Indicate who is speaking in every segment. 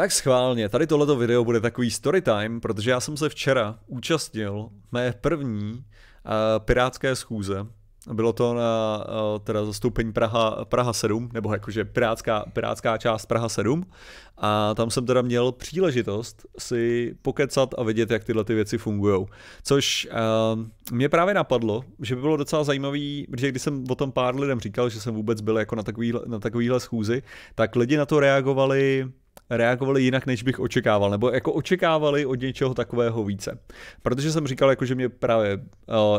Speaker 1: Tak schválně, tady tohleto video bude takový story time, protože já jsem se včera účastnil mé první uh, pirátské schůze. Bylo to na uh, teda zastoupení Praha, Praha 7, nebo jakože pirátská, pirátská část Praha 7. A tam jsem teda měl příležitost si pokecat a vidět, jak tyhle ty věci fungují. Což uh, mě právě napadlo, že by bylo docela zajímavé, protože když jsem o tom pár lidem říkal, že jsem vůbec byl jako na takovýhle, na takovýhle schůzi, tak lidi na to reagovali reagovali jinak, než bych očekával, nebo jako očekávali od něčeho takového více. Protože jsem říkal, jako, že mě právě uh,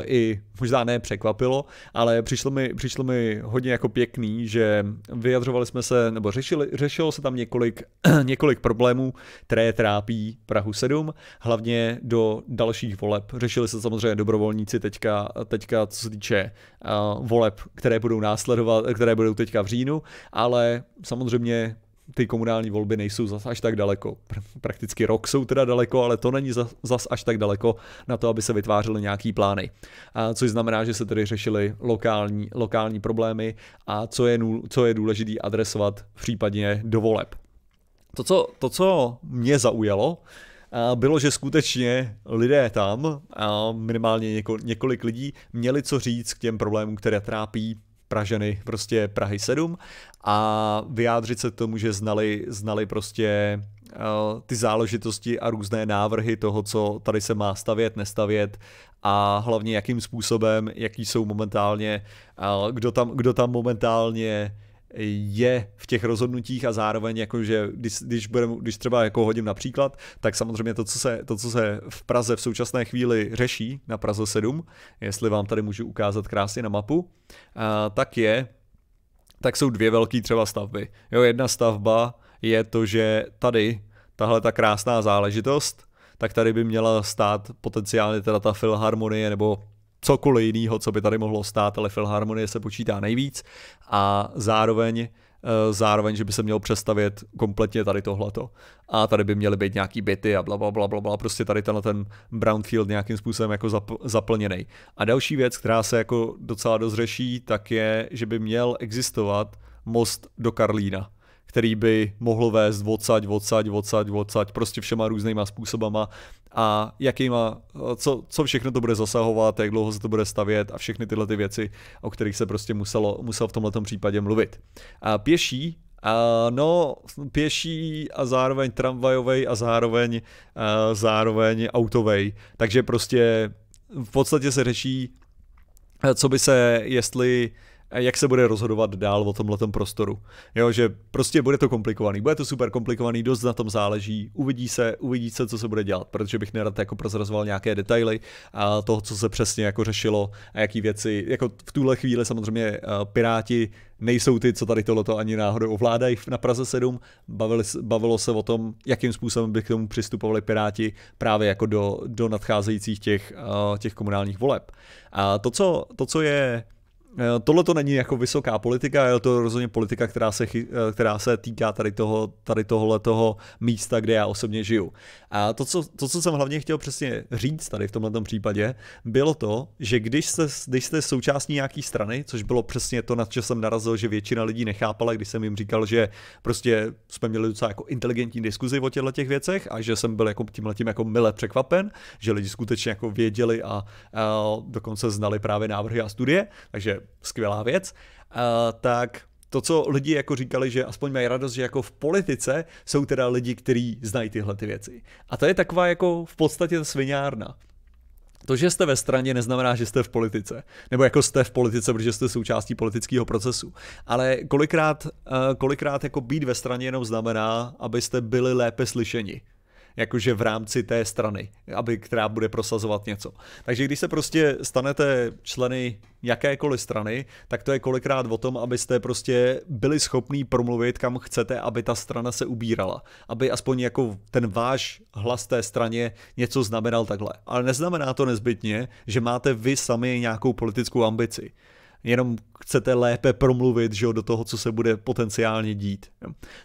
Speaker 1: i možná ne překvapilo, ale přišlo mi, přišlo mi hodně jako pěkný, že vyjadřovali jsme se, nebo řešili, řešilo se tam několik, několik problémů, které trápí Prahu 7, hlavně do dalších voleb. Řešili se samozřejmě dobrovolníci teďka, teďka co se týče uh, voleb, které budou následovat, které budou teďka v říjnu, ale samozřejmě ty komunální volby nejsou zas až tak daleko. Prakticky rok jsou teda daleko, ale to není zas, zas až tak daleko na to, aby se vytvářely nějaký plány. A což znamená, že se tedy řešily lokální, lokální problémy a co je, co je důležité adresovat případně do voleb. To, co, to, co mě zaujalo, bylo, že skutečně lidé tam, minimálně něko, několik lidí, měli co říct k těm problémům, které trápí Praženy, prostě Prahy 7 a vyjádřit se k tomu, že znali, znali prostě eh, ty záležitosti a různé návrhy toho, co tady se má stavět, nestavět a hlavně jakým způsobem, jaký jsou momentálně, eh, kdo tam, kdo tam momentálně je v těch rozhodnutích a zároveň jakože, když, když, budem, když třeba jako hodím na příklad, tak samozřejmě to co, se, to, co se v Praze v současné chvíli řeší na Praze 7, jestli vám tady můžu ukázat krásně na mapu, a, tak je, tak jsou dvě velké třeba stavby. Jo, jedna stavba je to, že tady tahle ta krásná záležitost, tak tady by měla stát potenciálně teda ta filharmonie nebo cokoliv jiného, co by tady mohlo stát, ale Filharmonie se počítá nejvíc a zároveň eh, zároveň, že by se měl přestavět kompletně tady tohleto. A tady by měly být nějaký byty a bla, bla, bla, bla, bla. prostě tady tenhle ten brownfield nějakým způsobem jako zapl- zaplněný. A další věc, která se jako docela dozřeší, tak je, že by měl existovat most do Karlína který by mohl vést odsaď, odsaď, odsaď, odsaď, prostě všema různýma způsobama a jakýma, co, co všechno to bude zasahovat, jak dlouho se to bude stavět a všechny tyhle ty věci, o kterých se prostě muselo, musel v tomhle případě mluvit. A pěší a no, pěší a zároveň tramvajovej a zároveň, a zároveň autovej. Takže prostě v podstatě se řeší, co by se, jestli uh, jak se bude rozhodovat dál o tomhle prostoru. Jo, že prostě bude to komplikovaný, bude to super komplikovaný, dost na tom záleží, uvidí se, uvidí se, co se bude dělat, protože bych nerad jako prozrazoval nějaké detaily a toho, co se přesně jako řešilo a jaký věci, jako v tuhle chvíli samozřejmě eh, Piráti nejsou ty, co tady tohleto ani náhodou ovládají na Praze 7. Bavili, bavilo se o tom, jakým způsobem by k tomu přistupovali Piráti právě jako do, do nadcházejících těch, eh, těch komunálních voleb. A to, co, to, co je Eh, tohle to není jako vysoká politika, je to rozhodně politika, která se, eh, která se týká tady, toho, tady tohle toho místa, kde já osobně žiju. A to co, to, co jsem hlavně chtěl přesně říct tady v tomto případě, bylo to, že když jste, když jste součástí nějaké strany, což bylo přesně to, na co jsem narazil, že většina lidí nechápala, když jsem jim říkal, že prostě jsme měli docela jako inteligentní diskuzi o těchto těch věcech a že jsem byl jako tímhle tím jako mile překvapen, že lidi skutečně jako věděli a, a dokonce znali právě návrhy a studie, takže skvělá věc, tak to, co lidi jako říkali, že aspoň mají radost, že jako v politice jsou teda lidi, kteří znají tyhle ty věci. A to je taková jako v podstatě svinárna. To, že jste ve straně, neznamená, že jste v politice. Nebo jako jste v politice, protože jste součástí politického procesu. Ale kolikrát, eh, kolikrát jako být ve straně jenom znamená, abyste byli lépe slyšeni jakože v rámci té strany, aby, která bude prosazovat něco. Takže když se prostě stanete členy jakékoliv strany, tak to je kolikrát o tom, abyste prostě byli schopní promluvit, kam chcete, aby ta strana se ubírala. Aby aspoň jako ten váš hlas té straně něco znamenal takhle. Ale neznamená to nezbytně, že máte vy sami nějakou politickou ambici jenom chcete lépe promluvit že jo, do toho, co se bude potenciálně dít.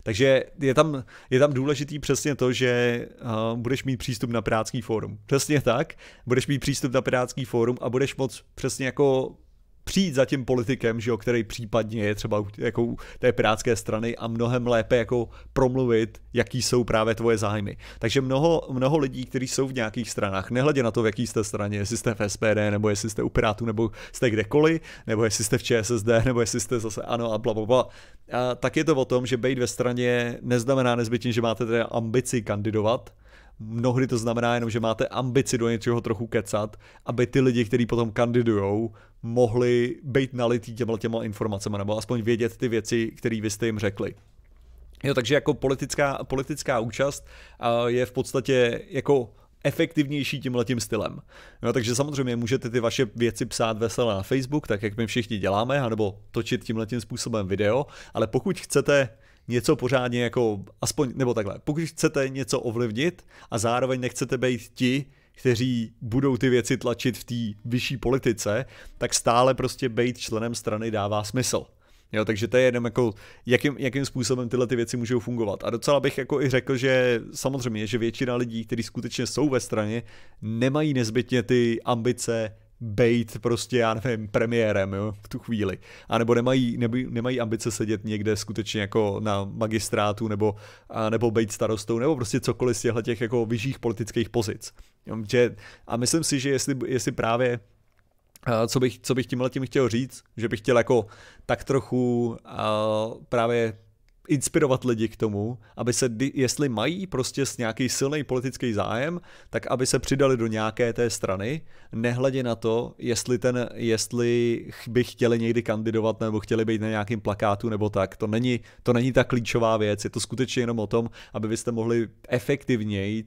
Speaker 1: Takže je tam, je tam důležitý přesně to, že eh, budeš mít přístup na Pirátský fórum. Přesně tak, budeš mít přístup na Pirátský fórum a budeš moc přesně jako přijít za tím politikem, že jo, který případně je třeba jako té pirátské strany a mnohem lépe jako promluvit, jaký jsou právě tvoje zájmy. Takže mnoho, mnoho lidí, kteří jsou v nějakých stranách, nehledě na to, v jaký jste straně, jestli jste v SPD, nebo jestli jste u Pirátů, nebo jste kdekoliv, nebo jestli jste v ČSSD, nebo jestli jste zase ano a bla, bla, bla. A tak je to o tom, že být ve straně neznamená nezbytně, že máte tedy ambici kandidovat, Mnohdy to znamená jenom, že máte ambici do něčeho trochu kecat, aby ty lidi, kteří potom kandidujou, mohli být nalitý těmhle těma informacemi, nebo aspoň vědět ty věci, které vy jste jim řekli. Jo, takže jako politická, politická účast je v podstatě jako efektivnější tím stylem. No, takže samozřejmě můžete ty vaše věci psát veselé na Facebook, tak jak my všichni děláme, anebo točit tím způsobem video, ale pokud chcete něco pořádně jako, aspoň, nebo takhle, pokud chcete něco ovlivnit a zároveň nechcete být ti, kteří budou ty věci tlačit v té vyšší politice, tak stále prostě být členem strany dává smysl. Jo, takže to je jenom jako, jakým, jakým způsobem tyhle ty věci můžou fungovat. A docela bych jako i řekl, že samozřejmě, že většina lidí, kteří skutečně jsou ve straně, nemají nezbytně ty ambice být prostě, já nevím, premiérem jo, v tu chvíli. A nebo nemají, neby, nemají ambice sedět někde skutečně jako na magistrátu nebo, a nebo být starostou nebo prostě cokoliv z těchto těch jako vyšších politických pozic. Že, a myslím si, že jestli, jestli právě co bych, co bych tímhle tím chtěl říct, že bych chtěl jako tak trochu uh, právě inspirovat lidi k tomu, aby se, jestli mají prostě s nějaký silný politický zájem, tak aby se přidali do nějaké té strany, nehledě na to, jestli, ten, jestli by chtěli někdy kandidovat nebo chtěli být na nějakém plakátu nebo tak. To není, to není ta klíčová věc, je to skutečně jenom o tom, aby vy jste mohli efektivněji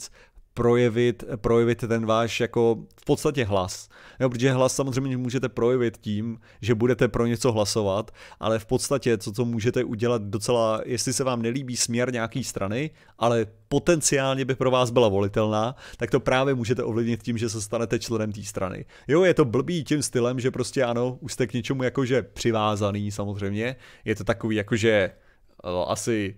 Speaker 1: projevit, projevit ten váš jako v podstatě hlas. Jo, protože hlas samozřejmě můžete projevit tím, že budete pro něco hlasovat, ale v podstatě co to můžete udělat docela, jestli se vám nelíbí směr nějaký strany, ale potenciálně by pro vás byla volitelná, tak to právě můžete ovlivnit tím, že se stanete členem té strany. Jo, je to blbý tím stylem, že prostě ano, už jste k něčemu jakože přivázaný samozřejmě, je to takový jakože eh, asi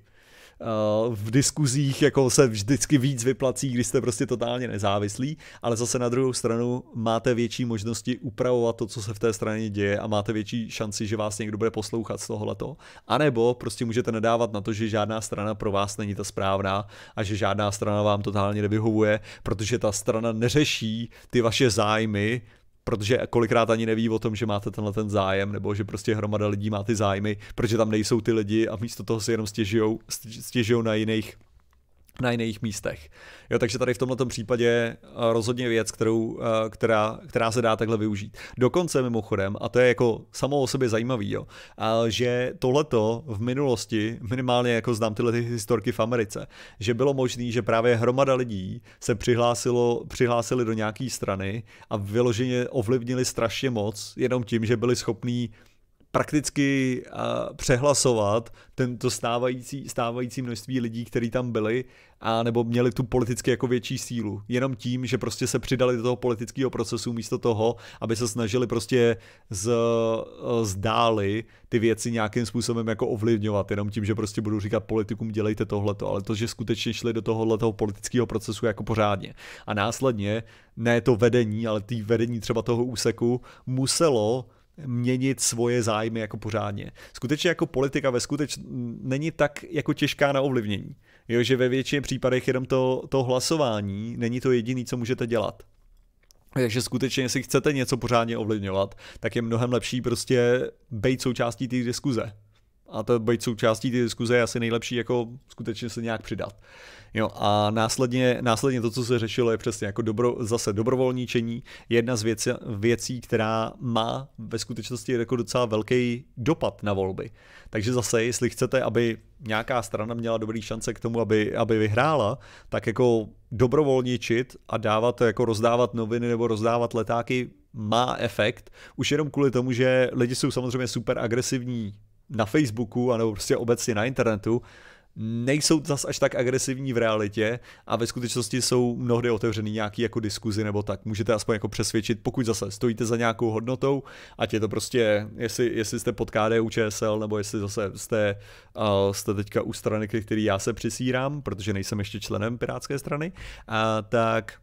Speaker 1: Eh, v diskuzích jako se vždycky víc vyplací, když jste prostě totálně nezávislí, ale zase na druhou stranu máte větší možnosti upravovat to, co se v té straně děje a máte větší šanci, že vás někdo bude poslouchat z tohleto. A nebo prostě můžete nadávat na to, že žádná strana pro vás není ta správná a že žádná strana vám totálně nevyhovuje, protože ta strana neřeší ty vaše zájmy, protože kolikrát ani neví o tom, že máte tenhle ten zájem, nebo že prostě hromada lidí má ty zájmy, protože tam nejsou ty lidi a místo toho si jenom stěžují stěžujou na jiných na jiných místech. Jo, takže tady v tomto případě eh, rozhodně věc, kterou, eh, která, která se dá takhle využít. Dokonce mimochodem, a to je jako samo o sobě zajímavý, jo, že tohleto v minulosti, minimálně jako znám tyhle ty historky v Americe, že bylo možné, že právě hromada lidí se přihlásilo, přihlásili do nějaké strany a vyloženě ovlivnili strašně moc jenom tím, že byli schopní prakticky přehlasovat tento stávající, stávající množství lidí, kteří tam byli a nebo měli tu politicky jako větší sílu. Jenom tím, že prostě se přidali do toho politického procesu místo toho, aby se snažili prostě z, zdáli ty věci nějakým způsobem jako ovlivňovat. Jenom tím, že prostě budu říkat politikům dělejte tohleto, ale to, že skutečně šli do tohohle toho politického procesu jako pořádně. A následně ne to vedení, ale tý vedení třeba toho úseku muselo měnit svoje zájmy jako pořádně. Skutečně jako politika ve skuteč není tak jako těžká na ovlivnění. Jo, že ve většině případech jenom to, to hlasování není to jediné, co můžete dělat. Takže skutečně, jestli chcete něco pořádně ovlivňovat, tak je mnohem lepší prostě být součástí té diskuze a to být součástí té diskuze je asi nejlepší jako skutečně se nějak přidat. Jo, a následně, následně to, co se řešilo, je přesně jako dobro, zase dobrovolníčení. Jedna z věc, věcí, která má ve skutečnosti jako docela velký dopad na volby. Takže zase, jestli chcete, aby nějaká strana měla dobrý šance k tomu, aby, aby vyhrála, tak jako dobrovolničit a dávat, jako rozdávat noviny nebo rozdávat letáky má efekt. Už jenom kvůli tomu, že lidi jsou samozřejmě super agresivní na Facebooku, anebo prostě obecně na internetu, nejsou zas až tak agresivní v realitě a ve skutečnosti jsou mnohdy otevřený nějaký jako diskuzi nebo tak. Můžete aspoň jako přesvědčit, pokud zase stojíte za nějakou hodnotou, ať je to prostě, jestli, jestli jste pod KDU ČSL nebo jestli zase jste, uh, jste teďka u strany, který já se přisírám, protože nejsem ještě členem Pirátské strany, a eh, tak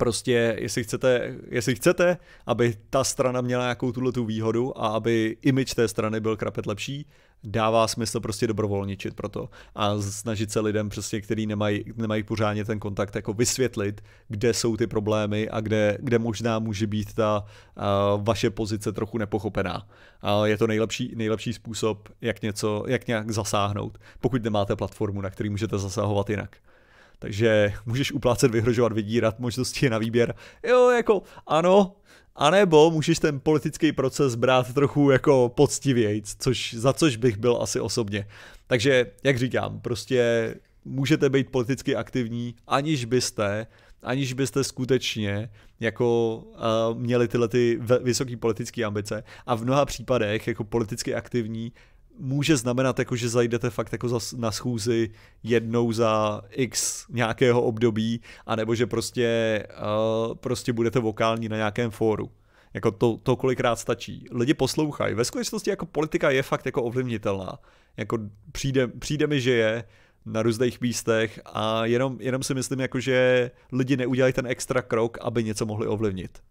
Speaker 1: Prostě, jestli chcete, jestli chcete, aby ta strana měla nějakou tuhle tu výhodu a aby image té strany byl krapet lepší, dává smysl prostě dobrovolničit pro to a snažit se lidem, přesně, prostě, který nemají, nemají pořádně ten kontakt, jako vysvětlit, kde jsou ty problémy a kde, kde možná může být ta uh, vaše pozice trochu nepochopená. Uh, je to nejlepší, nejlepší způsob, jak něco, jak nějak zasáhnout, pokud nemáte platformu, na který můžete zasahovat jinak. Takže můžeš uplácet, vyhrožovat, vydírat, možností na výběr. Jo, jako ano, a nebo můžeš ten politický proces brát trochu jako poctivěj, což, za což bych byl asi osobně. Takže, jak říkám, prostě můžete být politicky aktivní, aniž byste aniž byste skutečně jako uh, měli tyhle ty vysoké politické ambice a v mnoha případech jako politicky aktivní může znamenat, jako, že zajdete fakt jako na schůzi jednou za x nějakého období, anebo že prostě, eh, prostě budete vokální na nějakém fóru. Jako to, to kolikrát stačí. Lidi poslouchají. Ve skutečnosti jako politika je fakt jako ovlivnitelná. Jako přijde, přijde mi, že je na různých místech a jenom, jenom si myslím, jako, že lidi neudělají ten extra krok, aby něco mohli ovlivnit.